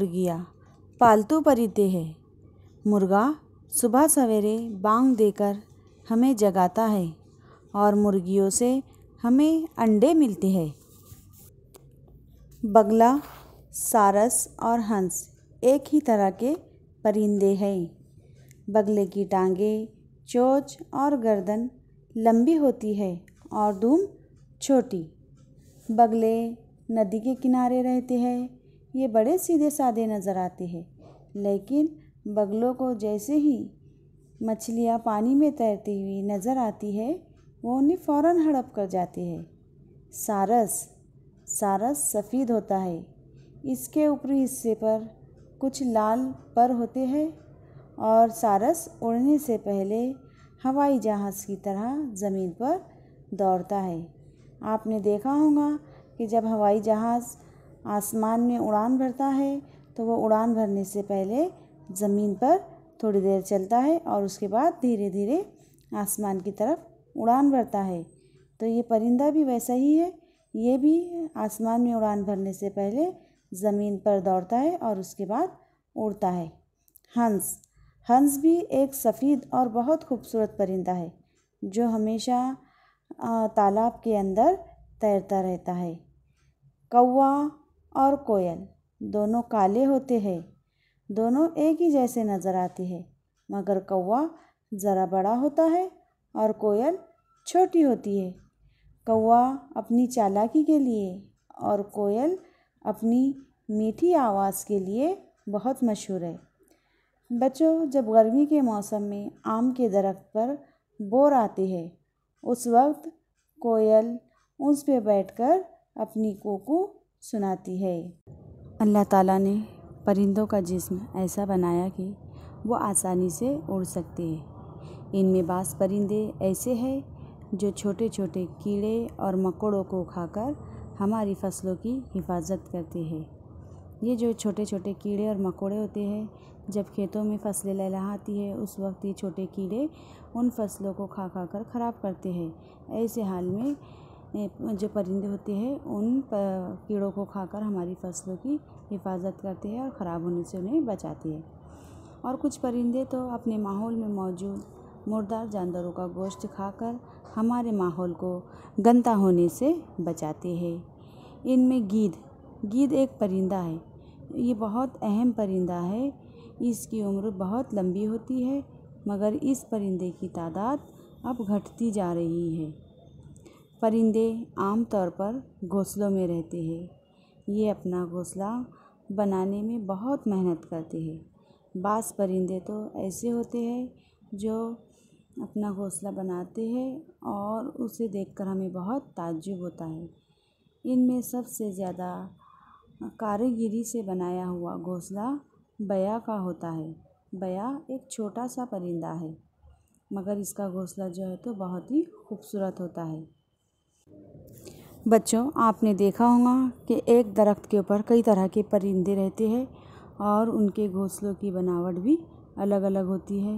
मुर्गियाँ पालतू परिते हैं मुर्गा सुबह सवेरे बांग देकर हमें जगाता है और मुर्गियों से हमें अंडे मिलते हैं बगला सारस और हंस एक ही तरह के परिंदे हैं बगले की टांगें चोच और गर्दन लंबी होती है और धूम छोटी बगले नदी के किनारे रहते हैं ये बड़े सीधे साधे नज़र आते हैं लेकिन बगलों को जैसे ही मछलियाँ पानी में तैरती हुई नज़र आती है वो उन्हें फ़ौर हड़प कर जाती है सारस सारस सफ़ेद होता है इसके ऊपरी हिस्से पर कुछ लाल पर होते हैं और सारस उड़ने से पहले हवाई जहाज़ की तरह ज़मीन पर दौड़ता है आपने देखा होगा कि जब हवाई जहाज़ आसमान में उड़ान भरता है तो वो उड़ान भरने से पहले ज़मीन पर थोड़ी देर चलता है और उसके बाद धीरे धीरे आसमान की तरफ उड़ान भरता है तो ये परिंदा भी वैसा ही है ये भी आसमान में उड़ान भरने से पहले ज़मीन पर दौड़ता है और उसके बाद उड़ता है हंस हंस भी एक सफ़ेद और बहुत खूबसूरत परिंदा है जो हमेशा तालाब के अंदर तैरता रहता है कौवा और कोयल दोनों काले होते हैं दोनों एक ही जैसे नज़र आते हैं मगर कौवा ज़रा बड़ा होता है और कोयल छोटी होती है कौवा अपनी चालाकी के लिए और कोयल अपनी मीठी आवाज़ के लिए बहुत मशहूर है बच्चों जब गर्मी के मौसम में आम के दरख्त पर बोर आते हैं उस वक्त कोयल उस पे बैठकर अपनी कोकू सुनाती है अल्लाह ताला ने परिंदों का जिस्म ऐसा बनाया कि वो आसानी से उड़ सकते हैं इनमें बास परिंदे ऐसे हैं जो छोटे छोटे कीड़े और मकोड़ों को खाकर हमारी फसलों की हिफाजत करते हैं ये जो छोटे छोटे कीड़े और मकोड़े होते हैं जब खेतों में फसलें लहलहाती है उस वक्त ये छोटे कीड़े उन फसलों को खा खा कर ख़राब करते हैं ऐसे हाल में जो परिंदे होते हैं उन कीड़ों को खाकर हमारी फसलों की हिफाज़त करते हैं और ख़राब होने से उन्हें बचाती है और कुछ परिंदे तो अपने माहौल में मौजूद मुर्दार जानवरों का गोश्त खाकर हमारे माहौल को गंदा होने से बचाते हैं इनमें गीद गीद एक परिंदा है ये बहुत अहम परिंदा है इसकी उम्र बहुत लंबी होती है मगर इस परिंदे की तादाद अब घटती जा रही है परिंदे आम तौर पर घोंसलों में रहते हैं ये अपना घोंसला बनाने में बहुत मेहनत करते हैं बास परिंदे तो ऐसे होते हैं जो अपना घोंसला बनाते हैं और उसे देखकर हमें बहुत ताज्जुब होता है इनमें सबसे ज़्यादा कारीगरी से बनाया हुआ घोंसला बया का होता है बया एक छोटा सा परिंदा है मगर इसका घोंसला जो है तो बहुत ही खूबसूरत होता है बच्चों आपने देखा होगा कि एक दरख्त के ऊपर कई तरह के परिंदे रहते हैं और उनके घोंसलों की बनावट भी अलग अलग होती है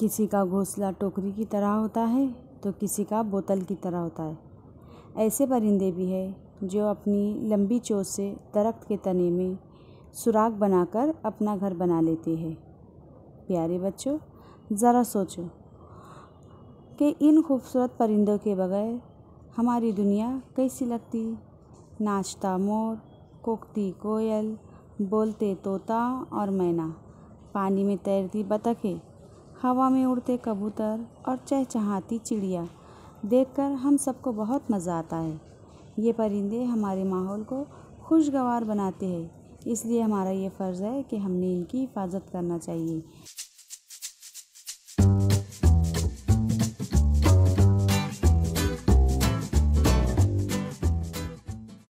किसी का घोंसला टोकरी की तरह होता है तो किसी का बोतल की तरह होता है ऐसे परिंदे भी हैं जो अपनी लंबी चोच से दरख्त के तने में सुराख बनाकर अपना घर बना लेते हैं प्यारे बच्चों ज़रा सोचो कि इन खूबसूरत परिंदों के बगैर हमारी दुनिया कैसी लगती नाचता मोर कोकती कोयल बोलते तोता और मैना पानी में तैरती बतखें हवा में उड़ते कबूतर और चहचहाती चिड़िया देखकर हम सबको बहुत मज़ा आता है ये परिंदे हमारे माहौल को खुशगवार बनाते हैं इसलिए हमारा ये फ़र्ज़ है कि हमने इनकी हिफाज़त करना चाहिए